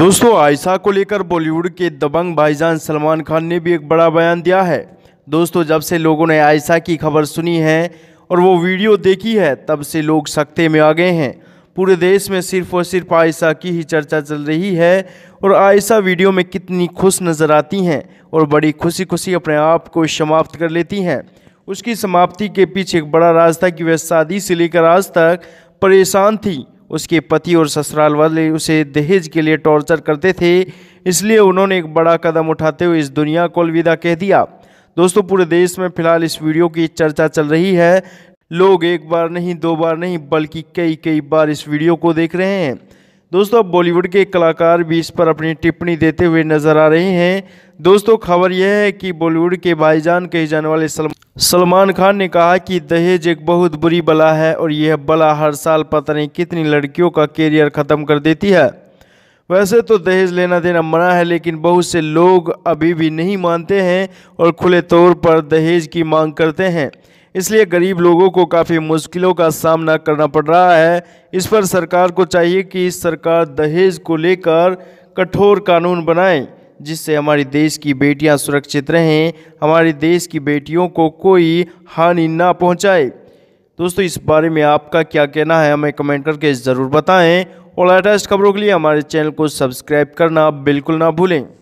दोस्तों आयशा को लेकर बॉलीवुड के दबंग भाईजान सलमान खान ने भी एक बड़ा बयान दिया है दोस्तों जब से लोगों ने आयशा की खबर सुनी है और वो वीडियो देखी है तब से लोग सख्ते में आ गए हैं पूरे देश में सिर्फ और सिर्फ आयशा की ही चर्चा चल रही है और आयशा वीडियो में कितनी खुश नज़र आती हैं और बड़ी खुशी खुशी अपने आप को समाप्त कर लेती हैं उसकी समाप्ति के पीछे एक बड़ा राज था कि वह शादी से लेकर आज तक परेशान थी उसके पति और ससुराल वाले उसे दहेज के लिए टॉर्चर करते थे इसलिए उन्होंने एक बड़ा कदम उठाते हुए इस दुनिया को अलविदा कह दिया दोस्तों पूरे देश में फिलहाल इस वीडियो की चर्चा चल रही है लोग एक बार नहीं दो बार नहीं बल्कि कई कई बार इस वीडियो को देख रहे हैं दोस्तों बॉलीवुड के कलाकार भी इस पर अपनी टिप्पणी देते हुए नजर आ रहे हैं दोस्तों खबर यह है कि बॉलीवुड के भाईजान कहे जाने वाले सलमान सलमान खान ने कहा कि दहेज एक बहुत बुरी बला है और यह बला हर साल पता नहीं कितनी लड़कियों का करियर ख़त्म कर देती है वैसे तो दहेज लेना देना मना है लेकिन बहुत से लोग अभी भी नहीं मानते हैं और खुले तौर पर दहेज की मांग करते हैं इसलिए गरीब लोगों को काफ़ी मुश्किलों का सामना करना पड़ रहा है इस पर सरकार को चाहिए कि सरकार दहेज को लेकर कठोर कानून बनाए जिससे हमारे देश की बेटियां सुरक्षित रहें हमारे देश की बेटियों को कोई हानि ना पहुंचाए दोस्तों इस बारे में आपका क्या कहना है हमें कमेंट करके ज़रूर बताएं और लेटेस्ट खबरों के लिए हमारे चैनल को सब्सक्राइब करना बिल्कुल ना भूलें